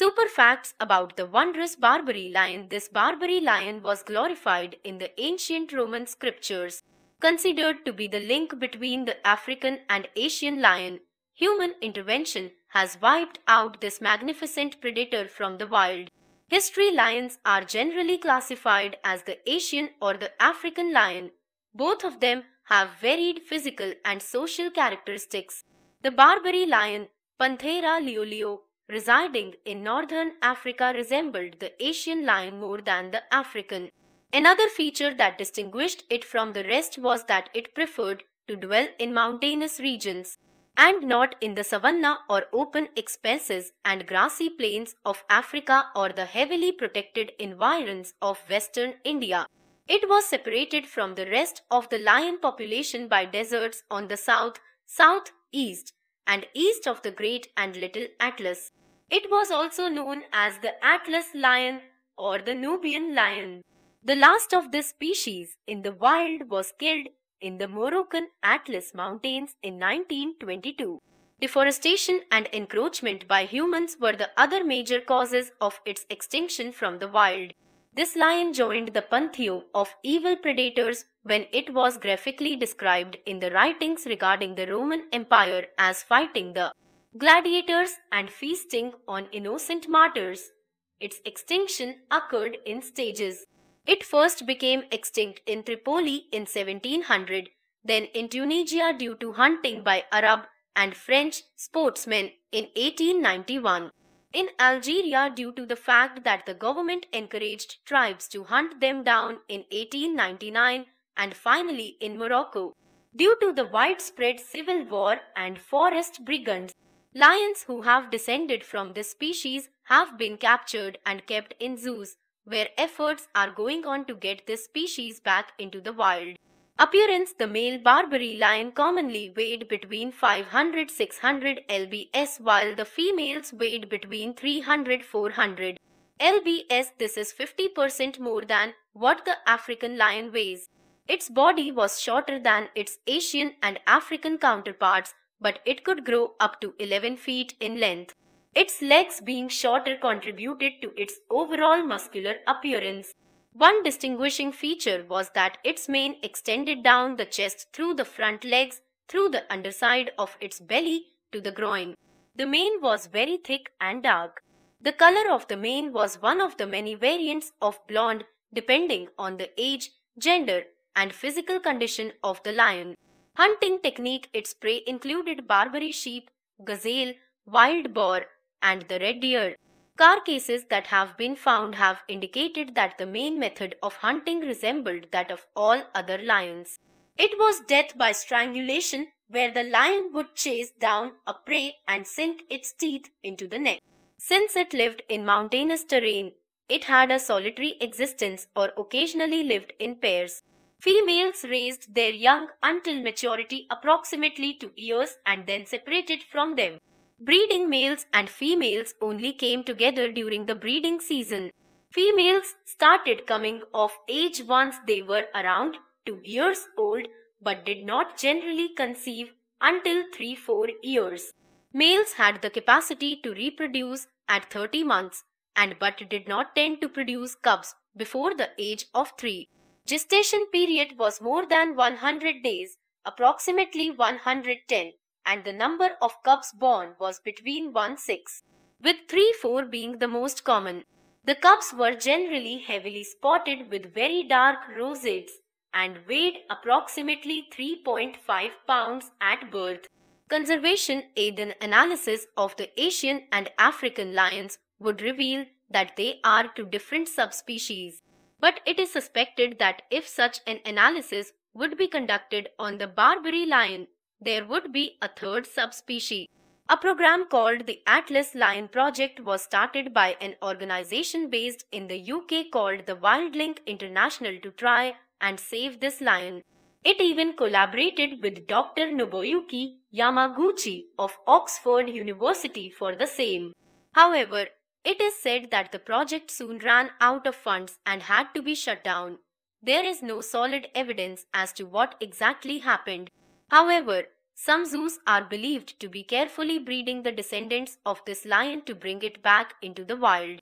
Super facts about the wondrous Barbary lion. This Barbary lion was glorified in the ancient Roman scriptures, considered to be the link between the African and Asian lion. Human intervention has wiped out this magnificent predator from the wild. History lions are generally classified as the Asian or the African lion. Both of them have varied physical and social characteristics. The Barbary lion, Panthera leo residing in northern Africa resembled the Asian lion more than the African. Another feature that distinguished it from the rest was that it preferred to dwell in mountainous regions and not in the savanna or open expanses and grassy plains of Africa or the heavily protected environs of western India. It was separated from the rest of the lion population by deserts on the south, south east, and east of the Great and Little Atlas. It was also known as the Atlas lion or the Nubian lion. The last of this species in the wild was killed in the Moroccan Atlas Mountains in 1922. Deforestation and encroachment by humans were the other major causes of its extinction from the wild. This lion joined the pantheon of evil predators when it was graphically described in the writings regarding the Roman Empire as fighting the gladiators, and feasting on innocent martyrs. Its extinction occurred in stages. It first became extinct in Tripoli in 1700, then in Tunisia due to hunting by Arab and French sportsmen in 1891. In Algeria due to the fact that the government encouraged tribes to hunt them down in 1899 and finally in Morocco due to the widespread civil war and forest brigands. Lions who have descended from this species have been captured and kept in zoos, where efforts are going on to get this species back into the wild. Appearance The male Barbary lion commonly weighed between 500-600 lbs while the females weighed between 300-400 lbs. This is 50% more than what the African lion weighs. Its body was shorter than its Asian and African counterparts but it could grow up to 11 feet in length. Its legs being shorter contributed to its overall muscular appearance. One distinguishing feature was that its mane extended down the chest through the front legs, through the underside of its belly to the groin. The mane was very thick and dark. The color of the mane was one of the many variants of blonde depending on the age, gender, and physical condition of the lion. Hunting technique its prey included Barbary sheep, gazelle, wild boar, and the red deer. Carcasses that have been found have indicated that the main method of hunting resembled that of all other lions. It was death by strangulation, where the lion would chase down a prey and sink its teeth into the neck. Since it lived in mountainous terrain, it had a solitary existence or occasionally lived in pairs. Females raised their young until maturity approximately 2 years and then separated from them. Breeding males and females only came together during the breeding season. Females started coming of age once they were around 2 years old but did not generally conceive until 3-4 years. Males had the capacity to reproduce at 30 months and but did not tend to produce cubs before the age of 3. Gestation period was more than 100 days, approximately 110, and the number of cubs born was between 1-6, with 3-4 being the most common. The cubs were generally heavily spotted with very dark rosettes and weighed approximately 3.5 pounds at birth. Conservation aid and analysis of the Asian and African lions would reveal that they are two different subspecies but it is suspected that if such an analysis would be conducted on the Barbary lion, there would be a third subspecies. A program called the Atlas Lion Project was started by an organization based in the UK called the Wildlink International to try and save this lion. It even collaborated with Dr. Nobuyuki Yamaguchi of Oxford University for the same. However, it is said that the project soon ran out of funds and had to be shut down. There is no solid evidence as to what exactly happened. However, some zoos are believed to be carefully breeding the descendants of this lion to bring it back into the wild.